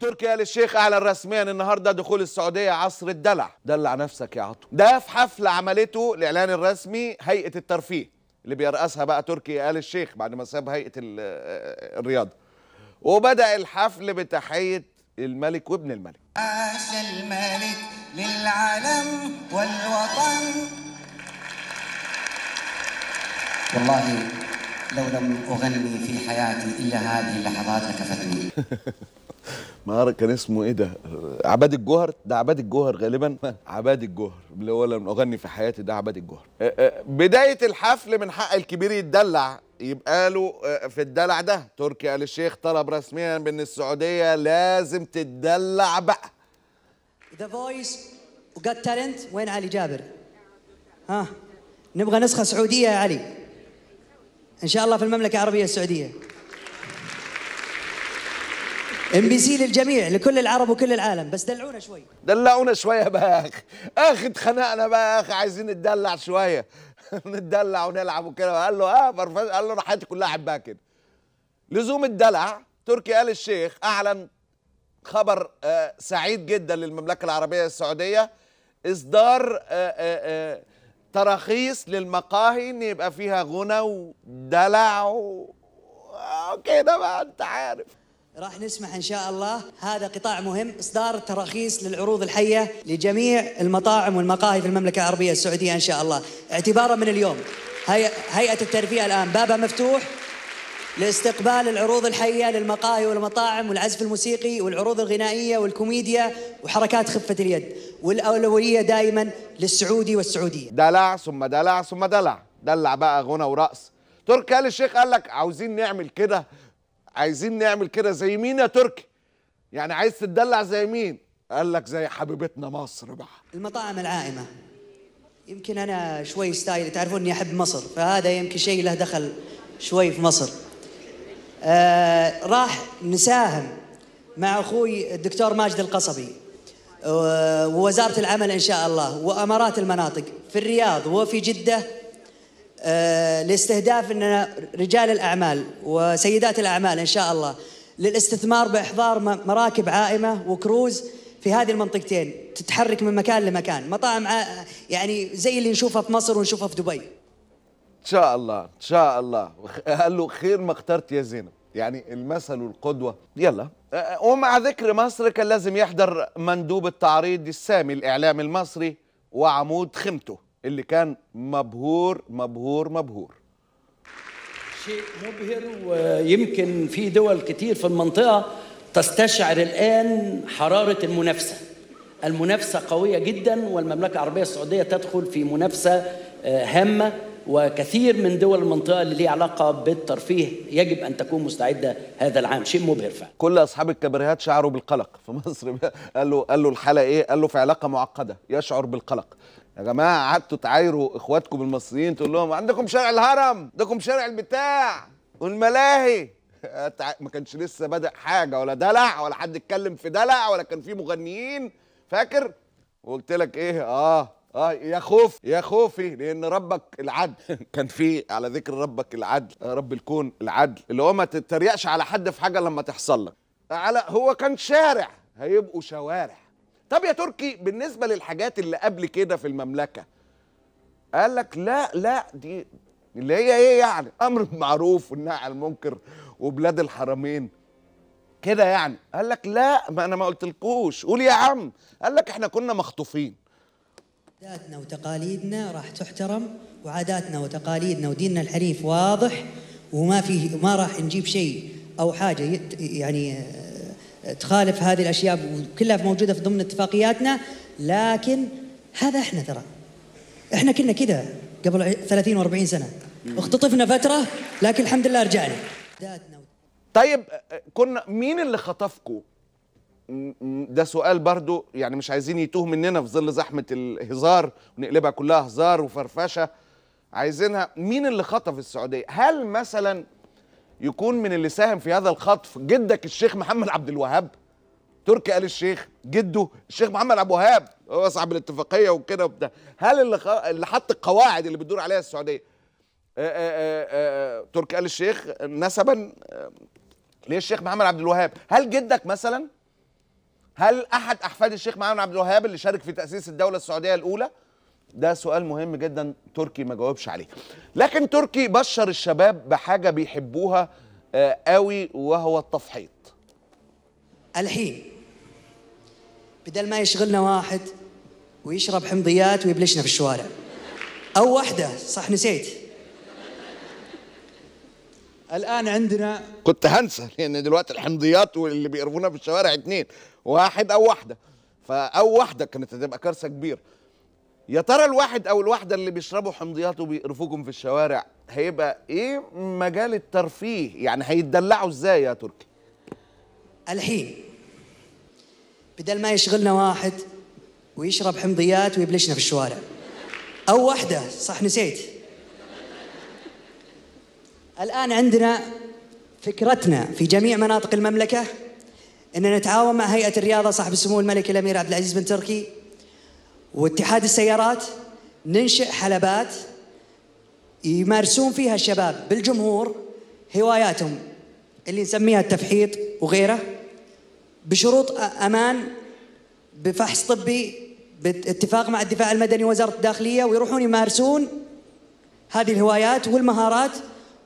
تركيا آل الشيخ أعلن رسميا النهارده دخول السعودية عصر الدلع دلع نفسك يا عطو ده في حفل عملته الإعلان الرسمي هيئة الترفيه اللي بيرأسها بقى تركي آل الشيخ بعد ما ساب هيئة آه، الرياضة وبدأ الحفل بتحية الملك وابن الملك عاش الملك للعالم والوطن والله لو لم أغني في حياتي إلا هذه اللحظات لكفتني ما كان اسمه ايه ده عباد الجوهر ده عباد الجوهر غالبا عباد الجوهر اللي هو لم اغني في حياتي ده عباد الجوهر أه، أه، بدايه الحفل من حق الكبير يتدلع يبقى له أه، في الدلع ده تركي آل الشيخ طلب رسميا بان السعوديه لازم تتدلع بقى ذا فويس وجت تالنت وين علي جابر ها نبغى نسخه سعوديه يا علي ان شاء الله في المملكه العربيه السعوديه ام بي سي للجميع لكل العرب وكل العالم بس دلعونا شوي دلعونا شويه بقى يا اخي اخي اتخنقنا بقى يا اخي عايزين نتدلع شويه نتدلع ونلعب وكده قال له اه برفز. قال له انا حياتي كلها احبها كده لزوم الدلع تركي ال الشيخ اعلن خبر آه، سعيد جدا للمملكه العربيه السعوديه اصدار آه، آه، تراخيص للمقاهي ان يبقى فيها غنى ودلع وكده بقى انت عارف راح نسمح ان شاء الله هذا قطاع مهم اصدار التراخيص للعروض الحيه لجميع المطاعم والمقاهي في المملكه العربيه السعوديه ان شاء الله اعتبارا من اليوم هيئه الترفيه الان بابها مفتوح لاستقبال العروض الحيه للمقاهي والمطاعم والعزف الموسيقي والعروض الغنائيه والكوميديا وحركات خفه اليد والاولويه دائما للسعودي والسعوديه دلع ثم دلع ثم دلع دلع بقى غنى ورقص تركي آل الشيخ قال لك عاوزين نعمل كده عايزين نعمل كده زي مين يا تركي يعني عايز تدلع زي مين قال لك زي حبيبتنا مصر بقى المطاعم العائمه يمكن انا شوي ستايل تعرفون اني احب مصر فهذا يمكن شيء له دخل شوي في مصر آه راح نساهم مع اخوي الدكتور ماجد القصبي آه، ووزاره العمل ان شاء الله وامارات المناطق في الرياض وفي جده آه، لاستهداف اننا رجال الاعمال وسيدات الاعمال ان شاء الله للاستثمار باحضار مراكب عائمه وكروز في هذه المنطقتين تتحرك من مكان لمكان مطاعم يعني زي اللي نشوفها في مصر ونشوفها في دبي ان شاء الله ان شاء الله قال له خير ما اخترت يا زينب يعني المثل والقدوه يلا آه، ومع ذكر مصر كان لازم يحضر مندوب التعريض السامي الاعلام المصري وعمود خيمته اللي كان مبهور مبهور مبهور شيء مبهر ويمكن في دول كتير في المنطقة تستشعر الآن حرارة المنافسة المنافسة قوية جدا والمملكة العربية السعودية تدخل في منافسة آه، هامة وكثير من دول المنطقة اللي ليها علاقة بالترفيه يجب أن تكون مستعدة هذا العام شيء مبهر فعلا كل أصحاب الكبريهات شعروا بالقلق في مصر قال له, قال له الحالة إيه؟ قال له في علاقة معقدة يشعر بالقلق يا جماعه قعدتوا تعايروا اخواتكم المصريين تقول لهم عندكم شارع الهرم عندكم شارع البتاع والملاهي ما كانش لسه بدأ حاجه ولا دلع ولا حد اتكلم في دلع ولا كان في مغنيين فاكر وقلت لك ايه اه اه يا خوف يا خوفي لان ربك العدل كان في على ذكر ربك العدل آه، رب الكون العدل اللي هو ما تتريقش على حد في حاجه لما تحصل لك على هو كان شارع هيبقوا شوارع طب يا تركي بالنسبه للحاجات اللي قبل كده في المملكه قال لك لا لا دي اللي هي ايه يعني امر بالمعروف والنهي عن المنكر وبلاد الحرمين كده يعني قال لك لا ما انا ما قلتلكوش قول يا عم قال لك احنا كنا مخطوفين عاداتنا وتقاليدنا راح تحترم وعاداتنا وتقاليدنا وديننا الحنيف واضح وما فيه ما راح نجيب شيء او حاجه يعني تخالف هذه الاشياء وكلها موجوده في ضمن اتفاقياتنا لكن هذا احنا ترى احنا كنا كذا قبل 30 و40 سنه اختطفنا فتره لكن الحمد لله رجعنا طيب كنا مين اللي خطفكم ده سؤال برضو يعني مش عايزين يتوه مننا في ظل زحمه الهزار ونقلبها كلها هزار وفرفشه عايزينها مين اللي خطف السعوديه هل مثلا يكون من اللي ساهم في هذا الخطف جدك الشيخ محمد عبد الوهاب تركي آل الشيخ جده الشيخ محمد عبد الوهاب هو صاحب الاتفاقيه وكده وبتاع هل اللي خ... اللي حط القواعد اللي بتدور عليها السعوديه آه، آه، آه، تركي آل الشيخ نسبا ليه الشيخ محمد عبد الوهاب هل جدك مثلا هل احد احفاد الشيخ محمد عبد الوهاب اللي شارك في تاسيس الدوله السعوديه الاولى ده سؤال مهم جدا تركي ما جاوبش عليه لكن تركي بشر الشباب بحاجة بيحبوها آه، قوي وهو التفحيط الحين بدل ما يشغلنا واحد ويشرب حمضيات ويبلشنا في الشوارع أو واحدة صح نسيت الآن عندنا كنت هنسى لأن دلوقتي الحمضيات واللي بيقرفونا في الشوارع اتنين واحد أو واحدة فأو واحدة كانت هتبقى كارثة كبيرة يا ترى الواحد او الواحده اللي بيشربوا حمضيات وبيقرفوكم في الشوارع هيبقى ايه مجال الترفيه يعني هيتدلعوا ازاي يا تركي الحين بدل ما يشغلنا واحد ويشرب حمضيات ويبلشنا في الشوارع او واحده صح نسيت الان عندنا فكرتنا في جميع مناطق المملكه ان نتعاون مع هيئه الرياضه صاحب السمو الملكي الامير عبد العزيز بن تركي واتحاد السيارات ننشئ حلبات يمارسون فيها الشباب بالجمهور هواياتهم اللي نسميها التفحيط وغيره بشروط امان بفحص طبي باتفاق مع الدفاع المدني وزاره الداخليه ويروحون يمارسون هذه الهوايات والمهارات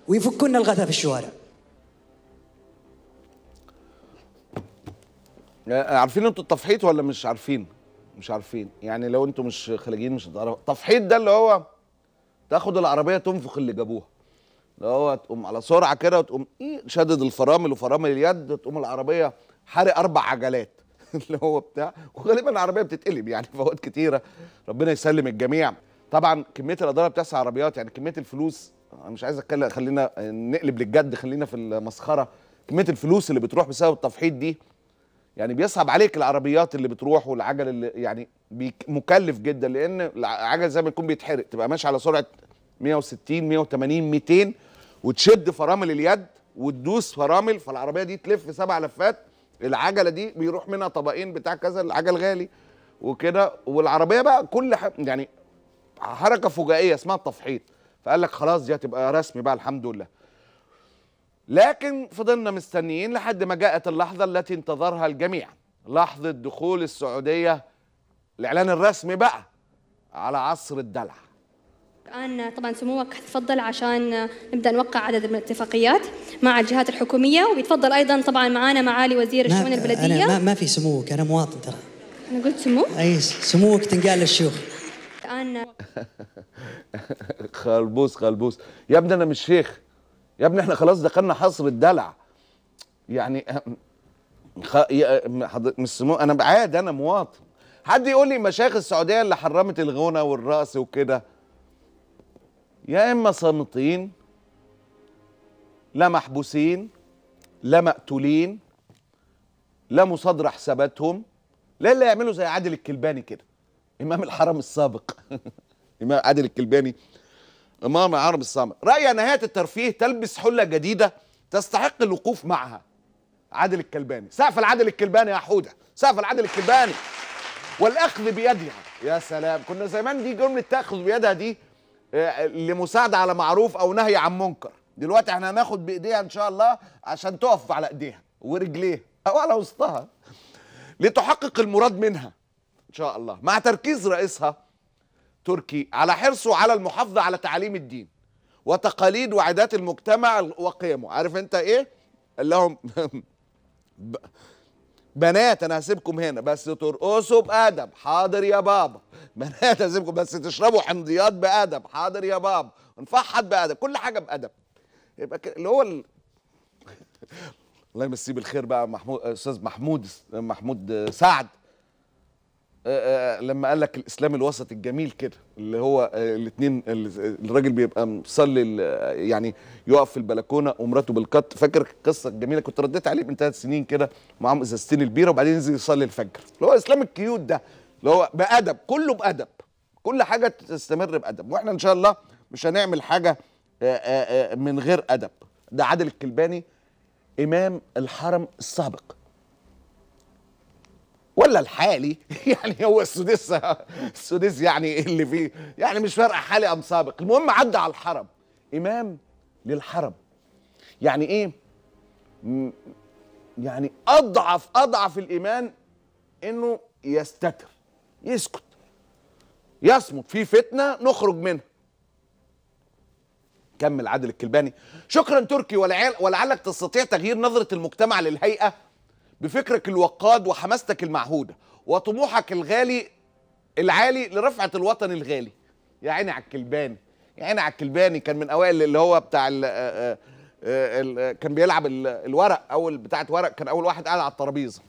ويفكون الغثى في الشوارع. عارفين انتم التفحيط ولا مش عارفين؟ مش عارفين يعني لو انتوا مش خليجيين مش هتعرفوا تفحيط ده اللي هو تاخد العربيه تنفخ اللي جابوها اللي هو تقوم على سرعه كده وتقوم ايه شدد الفرامل وفرامل اليد تقوم العربيه حارق اربع عجلات اللي هو بتاع وغالبا العربيه بتتقلب يعني فوات كتيره ربنا يسلم الجميع طبعا كميه الاداره بتاعت عربيات يعني كميه الفلوس انا مش عايز اتكلم خلينا نقلب للجد خلينا في المسخره كميه الفلوس اللي بتروح بسبب التفحيط دي يعني بيصعب عليك العربيات اللي بتروح والعجل اللي يعني مكلف جدا لان العجل زي ما يكون بيتحرق تبقى ماشي على سرعه 160 180 200 وتشد فرامل اليد وتدوس فرامل فالعربيه دي تلف سبع لفات العجله دي بيروح منها طبقين بتاع كذا العجل غالي وكده والعربيه بقى كل يعني حركه فجائيه اسمها التفحيط فقال لك خلاص دي هتبقى رسمي بقى الحمد لله لكن فضلنا مستنيين لحد ما جاءت اللحظة التي انتظرها الجميع لحظة دخول السعودية الإعلان الرسمي بقى على عصر الدلع الآن طبعا سموك تفضل عشان نبدأ نوقع عدد من الاتفاقيات مع الجهات الحكومية وبيتفضل أيضا طبعا معانا معالي وزير الشؤون البلدية أنا ما, ما في سموك أنا مواطن ترى أنا قلت سمو؟ أي سموك تنقال للشيوخ الآن خلبوس خلبوس يا ابني أنا مش شيخ يا ابني احنا خلاص دخلنا حصر الدلع يعني خ... مش سمو... انا عادي انا مواطن حد يقول لي مشايخ السعوديه اللي حرمت الغنى والرقص وكده يا اما صامتين لا محبوسين لا مقتولين لا مصادره حساباتهم لا اللي يعملوا زي عادل الكلباني كده امام الحرم السابق امام عادل الكلباني إمام العرب الصامت رأي نهاية الترفيه تلبس حلة جديدة تستحق الوقوف معها عادل الكلباني سقف العادل الكلباني يا حودة سقف العادل الكلباني والأخذ بيدها يا سلام كنا زمان دي جملة تأخذ بيدها دي آه، لمساعدة على معروف أو نهي عن منكر دلوقتي احنا هناخد بايديها ان شاء الله عشان تقف على ايديها ورجليها او على وسطها لتحقق المراد منها ان شاء الله مع تركيز رئيسها تركي على حرصه على المحافظة على تعاليم الدين وتقاليد وعادات المجتمع وقيمه عارف انت ايه قال لهم بنات انا هسيبكم هنا بس ترقصوا بادب حاضر يا بابا بنات هسيبكم بس تشربوا حمضيات بادب حاضر يا بابا نفحط بادب كل حاجه بادب يبقى اللي هو الله يمسيه بالخير بقى محمود استاذ محمود محمود سعد آه، آه، آه، لما قال لك الاسلام الوسط الجميل كده اللي هو الاثنين الراجل بيبقى مصلي يعني يقف في البلكونه ومراته بالقط فاكر القصه الجميله كنت رديت عليه من ثلاث سنين كده معاهم ازازتين البيره وبعدين ينزل يصلي الفجر اللي هو الاسلام الكيوت ده اللي هو بادب كله بادب كل حاجه تستمر بادب واحنا ان شاء الله مش هنعمل حاجه من غير ادب ده عادل الكلباني امام الحرم السابق ولا الحالي يعني هو السوديس السديس يعني اللي فيه يعني مش فارقه حالي ام سابق المهم عدى على الحرم امام للحرم يعني ايه يعني اضعف اضعف الايمان انه يستتر يسكت يصمت في فتنه نخرج منها كمل عادل الكلباني شكرا تركي ولعلك تستطيع تغيير نظره المجتمع للهيئه بفكرك الوقاد وحماستك المعهودة وطموحك الغالي العالي لرفعة الوطن الغالي يا عيني على الكلباني يا عيني على الكلباني كان من أوائل اللي هو بتاع الـ آه، آه، آه، الـ كان بيلعب الورق أول بتاعة ورق كان أول واحد قاعد على الترابيزة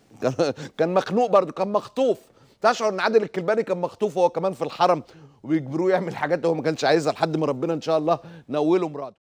كان مخنوق برضه كان مخطوف تشعر ان عادل الكلباني كان مخطوف وهو كمان في الحرم وبيجبروه يعمل حاجات هو ما كانش عايزها لحد ما ربنا ان شاء الله نوله مراده